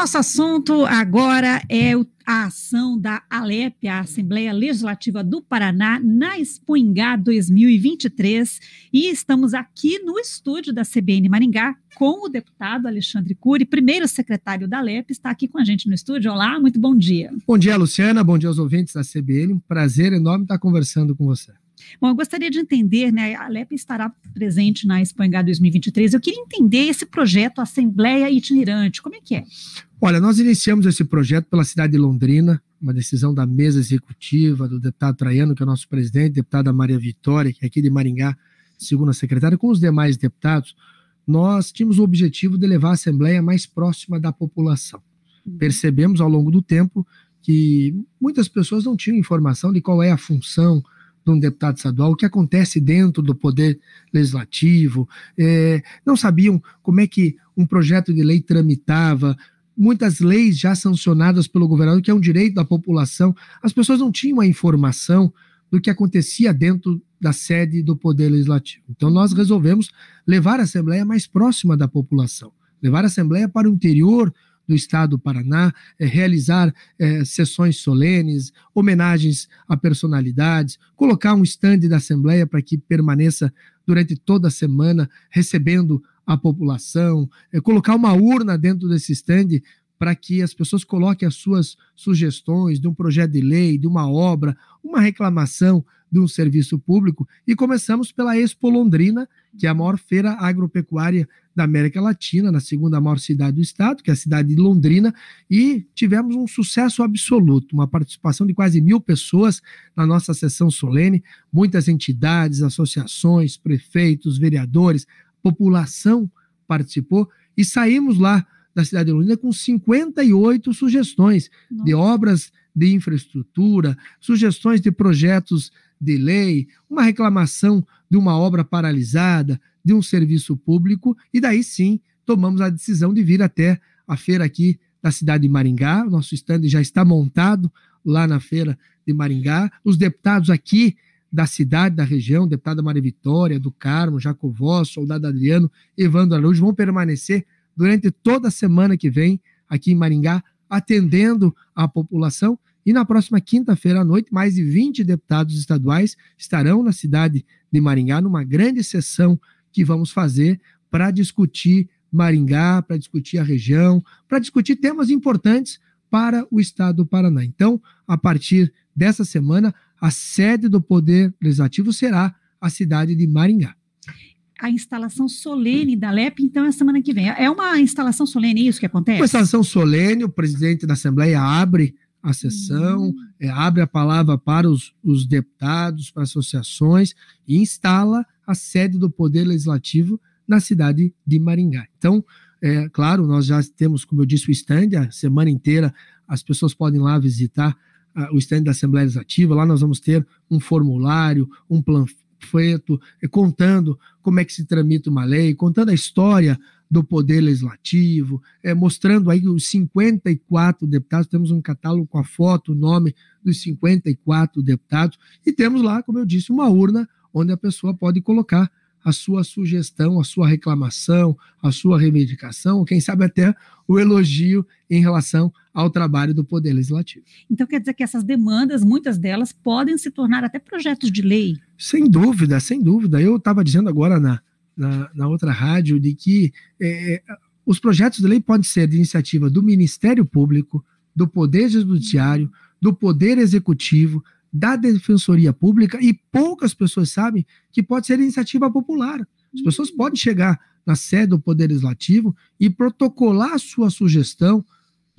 Nosso assunto agora é a ação da Alep, a Assembleia Legislativa do Paraná, na Expoingá 2023. E estamos aqui no estúdio da CBN Maringá com o deputado Alexandre Cury, primeiro secretário da Alep, está aqui com a gente no estúdio. Olá, muito bom dia. Bom dia, Luciana. Bom dia aos ouvintes da CBN. Um prazer enorme estar conversando com você. Bom, eu gostaria de entender, né, a Alep estará presente na Expoingá 2023. Eu queria entender esse projeto Assembleia Itinerante, como é que é? Olha, nós iniciamos esse projeto pela cidade de Londrina, uma decisão da mesa executiva, do deputado Traiano, que é o nosso presidente, deputada Maria Vitória, que é aqui de Maringá, segunda secretária, com os demais deputados, nós tínhamos o objetivo de levar a Assembleia mais próxima da população. Uhum. Percebemos ao longo do tempo que muitas pessoas não tinham informação de qual é a função de um deputado estadual, o que acontece dentro do poder legislativo, é, não sabiam como é que um projeto de lei tramitava, muitas leis já sancionadas pelo governador, que é um direito da população, as pessoas não tinham a informação do que acontecia dentro da sede do Poder Legislativo. Então, nós resolvemos levar a Assembleia mais próxima da população, levar a Assembleia para o interior do Estado do Paraná, é, realizar é, sessões solenes, homenagens a personalidades, colocar um estande da Assembleia para que permaneça durante toda a semana recebendo a população, é colocar uma urna dentro desse stand para que as pessoas coloquem as suas sugestões de um projeto de lei, de uma obra, uma reclamação de um serviço público. E começamos pela Expo Londrina, que é a maior feira agropecuária da América Latina, na segunda maior cidade do estado, que é a cidade de Londrina, e tivemos um sucesso absoluto, uma participação de quase mil pessoas na nossa sessão solene, muitas entidades, associações, prefeitos, vereadores, população participou e saímos lá da cidade de Londrina com 58 sugestões Nossa. de obras de infraestrutura, sugestões de projetos de lei, uma reclamação de uma obra paralisada, de um serviço público, e daí sim tomamos a decisão de vir até a feira aqui da cidade de Maringá. nosso stand já está montado lá na feira de Maringá. Os deputados aqui da cidade, da região, deputada Maria Vitória, do Carmo, Jacovó, soldado Adriano, Evandro Araújo, vão permanecer durante toda a semana que vem aqui em Maringá, atendendo a população. E na próxima quinta-feira à noite, mais de 20 deputados estaduais estarão na cidade de Maringá, numa grande sessão que vamos fazer para discutir Maringá, para discutir a região, para discutir temas importantes para o estado do Paraná. Então, a partir dessa semana, a sede do Poder Legislativo será a cidade de Maringá a instalação solene da LEP, então, é semana que vem. É uma instalação solene é isso que acontece? Uma instalação solene, o presidente da Assembleia abre a sessão, uhum. é, abre a palavra para os, os deputados, para associações, e instala a sede do Poder Legislativo na cidade de Maringá. Então, é claro, nós já temos, como eu disse, o stand, a semana inteira as pessoas podem lá visitar o stand da Assembleia Legislativa. Lá nós vamos ter um formulário, um panfleto, é, contando como é que se tramita uma lei, contando a história do Poder Legislativo, é, mostrando aí os 54 deputados, temos um catálogo com a foto, o nome dos 54 deputados, e temos lá, como eu disse, uma urna onde a pessoa pode colocar a sua sugestão, a sua reclamação, a sua reivindicação, ou quem sabe até o elogio em relação ao trabalho do Poder Legislativo. Então quer dizer que essas demandas, muitas delas, podem se tornar até projetos de lei? Sem dúvida, sem dúvida. Eu estava dizendo agora na, na, na, outra rádio de que é, é, os projetos de lei podem ser de iniciativa do Ministério Público, do Poder Judiciário, do Poder Executivo, da Defensoria Pública, e poucas pessoas sabem que pode ser iniciativa popular. As pessoas podem chegar na sede do Poder Legislativo e protocolar sua sugestão,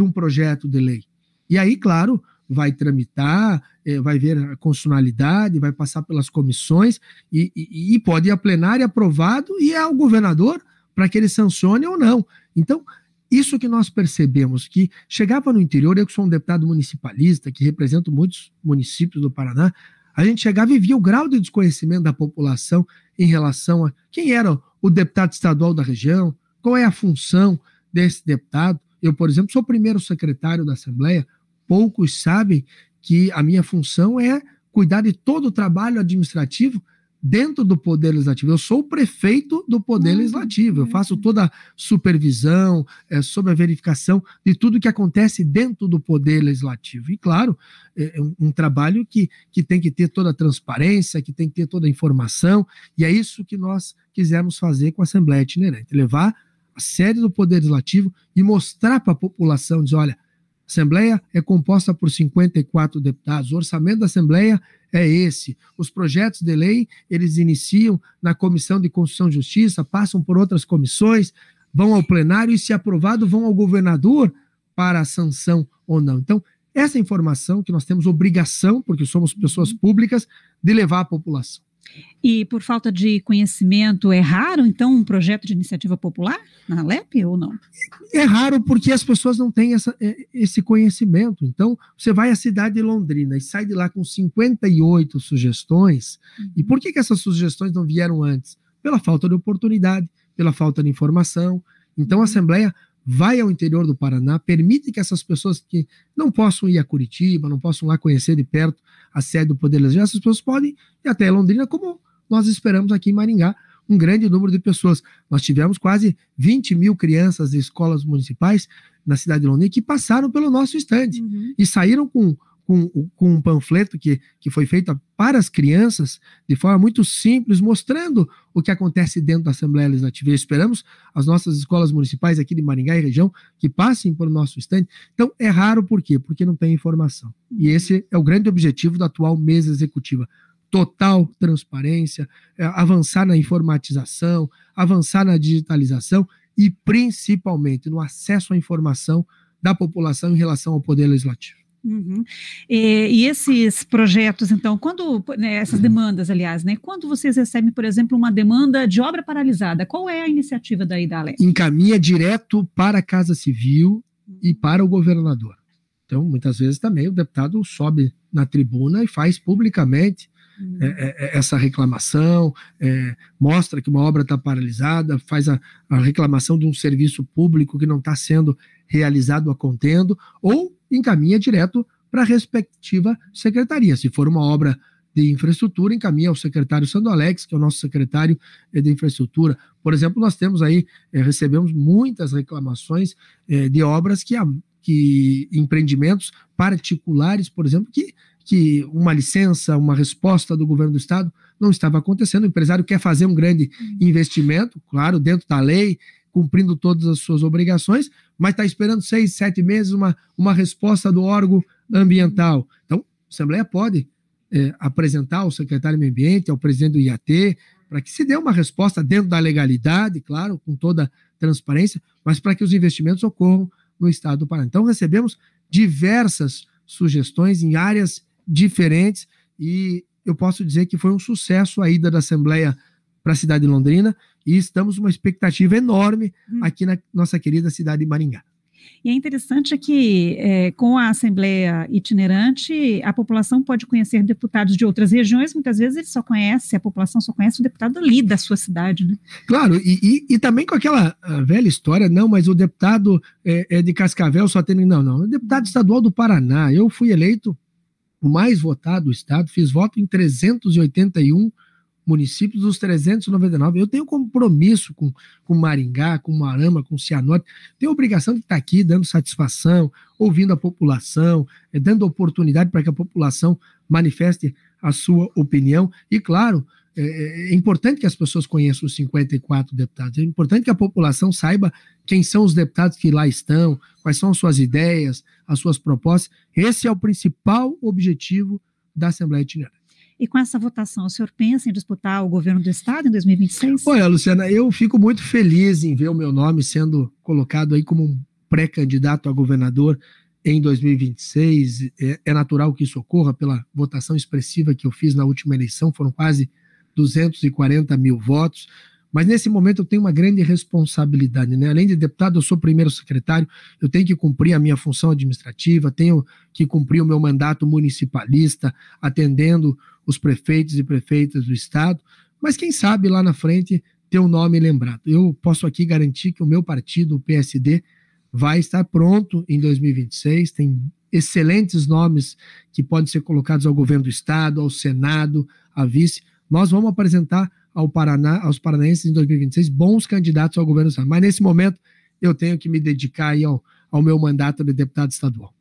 de um projeto de lei. E aí, claro, vai tramitar, eh, vai ver a constitucionalidade, vai passar pelas comissões e, e, e pode ir a plenária aprovado e ao é governador para que ele sancione ou não. Então, isso que nós percebemos, que chegava no interior, eu que sou um deputado municipalista, que represento muitos municípios do Paraná, a gente chegava e via o grau de desconhecimento da população em relação a quem era o deputado estadual da região, qual é a função desse deputado, eu, por exemplo, sou primeiro secretário da Assembleia, poucos sabem que a minha função é cuidar de todo o trabalho administrativo dentro do Poder Legislativo. Eu sou o prefeito do Poder uhum, Legislativo, eu faço uhum. toda a supervisão, é, sobre a verificação de tudo que acontece dentro do Poder Legislativo. E, claro, é, é um, um, trabalho que, que tem que ter toda a transparência, que tem que ter toda a informação, e é isso que nós quisermos fazer com a Assembleia Itinerante levar sede do Poder Legislativo e mostrar para a população, dizer, olha, a Assembleia é composta por 54 deputados, o orçamento da Assembleia é esse. Os projetos de lei, eles iniciam na Comissão de Constituição e Justiça, passam por outras comissões, vão ao plenário e, se aprovado, vão ao governador para a sanção ou não. Então, essa informação que nós temos obrigação, porque somos pessoas uhum. públicas, de levar à população. E por falta de conhecimento, é raro, então, um projeto de iniciativa popular na Alep ou não? É raro porque as pessoas não têm essa, é, esse conhecimento. Então, você vai à cidade de Londrina e sai de lá com 58 sugestões. Uhum. E por que, que essas sugestões não vieram antes? Pela falta de oportunidade, pela falta de informação. Então, uhum. a Assembleia vai ao interior do Paraná, permite que essas pessoas que não possam ir a Curitiba, não possam lá conhecer de perto a sede do Poder Legislativo, essas pessoas podem ir até Londrina, como nós esperamos aqui em Maringá, um grande número de pessoas. Nós tivemos quase 20 mil crianças de escolas municipais na cidade de Londrina que passaram pelo nosso estande uhum. e saíram com com, com, um panfleto que, que foi feito para as crianças, de forma muito simples, mostrando o que acontece dentro da Assembleia Legislativa. E esperamos as nossas escolas municipais aqui de Maringá e região que passem pelo nosso estande. Então, é raro por quê? Porque não tem informação. E esse é o grande objetivo da atual mesa executiva. Total transparência, é, avançar na informatização, avançar na digitalização e, principalmente, no acesso à informação da população em relação ao poder legislativo. Uhum. E, é, e, esses projetos, então, quando né, essas uhum. demandas, aliás, né, quando vocês recebem, por exemplo, uma demanda de obra paralisada, qual é a iniciativa daí da Alep? Encaminha direto para a Casa Civil e uhum. para o governador. Então, muitas vezes também o deputado sobe na tribuna e faz publicamente uhum. É, é, é, essa reclamação, é, mostra que uma obra está paralisada, faz a, a reclamação de um serviço público que não está sendo realizado a contendo, ou encaminha direto para a respectiva secretaria. Se for uma obra de infraestrutura, encaminha ao secretário Sandro Alex, que é o nosso secretário de infraestrutura. Por exemplo, nós temos aí, é, recebemos muitas reclamações é, de obras que, que empreendimentos particulares, por exemplo, que, que uma licença, uma resposta do governo do estado não estava acontecendo. O empresário quer fazer um grande uhum. investimento, claro, dentro da lei, cumprindo todas as suas obrigações, mas está esperando seis, sete meses uma, uma resposta do órgão ambiental. Então, a Assembleia pode é, apresentar ao secretário do Meio Ambiente, ao presidente do IAT, para que se dê uma resposta dentro da legalidade, claro, com toda transparência, mas para que os investimentos ocorram no estado do Paraná. Então, recebemos diversas sugestões em áreas diferentes e eu posso dizer que foi um sucesso a ida da Assembleia para a cidade de Londrina e estamos uma expectativa enorme hum. aqui na nossa querida cidade de Maringá. E é interessante que, é, com a Assembleia itinerante, a população pode conhecer deputados de outras regiões, muitas vezes ele só conhece, a população só conhece o deputado ali da sua cidade, né? Claro, e, e, e também com aquela velha história, não, mas o deputado é, é de Cascavel só tem. Não, não, deputado estadual do Paraná. Eu fui eleito o mais votado do estado, fiz voto em 381 municípios dos 399. Eu tenho compromisso com, com Maringá, com Marama, com Cianorte. Tenho obrigação de estar aqui dando satisfação, ouvindo a população, eh, dando oportunidade para que a população manifeste a sua opinião. E, claro, eh, eh, é, importante que as pessoas conheçam os 54 deputados, é importante que a população saiba quem são os deputados que lá estão, quais são as suas ideias, as suas propostas. Esse é o principal objetivo da Assembleia Itinerante. E com essa votação, o senhor pensa em disputar o governo do Estado em 2026? Olha, Luciana, eu fico muito feliz em ver o meu nome sendo colocado aí como um pré-candidato a governador em 2026. É, é, natural que isso ocorra pela votação expressiva que eu fiz na última eleição, foram quase 240 mil votos. Mas nesse momento eu tenho uma grande responsabilidade, né? Além de deputado, eu sou primeiro secretário, eu tenho que cumprir a minha função administrativa, tenho que cumprir o meu mandato municipalista, atendendo os prefeitos e prefeitas do Estado, mas quem sabe lá na frente ter o um nome lembrado. Eu posso aqui garantir que o meu partido, o PSD, vai estar pronto em 2026, tem excelentes nomes que podem ser colocados ao governo do Estado, ao Senado, à vice. Nós vamos apresentar ao Paraná, aos paranaenses em 2026 bons candidatos ao governo do Estado. Mas nesse momento eu tenho que me dedicar aí ao, ao meu mandato de deputado estadual.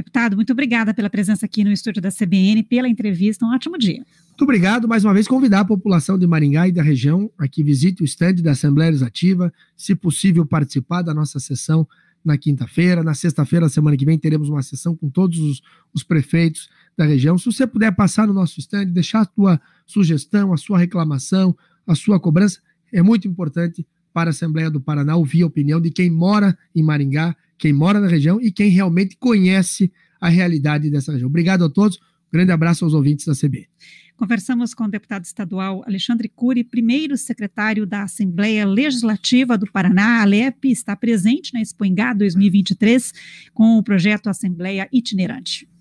Deputado, muito obrigada pela presença aqui no estúdio da CBN, pela entrevista. Um ótimo dia. Muito obrigado. Mais uma vez, convidar a população de Maringá e da região a que visite o estande da Assembleia Legislativa, se possível, participar da nossa sessão na quinta-feira. Na sexta-feira, semana que vem, teremos uma sessão com todos os, os, prefeitos da região. Se você puder passar no nosso stand, deixar a sua sugestão, a sua reclamação, a sua cobrança, é muito importante para a Assembleia do Paraná ouvir a opinião de quem mora em Maringá quem mora na região e quem realmente conhece a realidade dessa região. Obrigado a todos. Grande abraço aos ouvintes da CB. Conversamos com o deputado estadual Alexandre Cury, primeiro secretário da Assembleia Legislativa do Paraná. A LEP está presente na Engá 2023 com o projeto Assembleia Itinerante.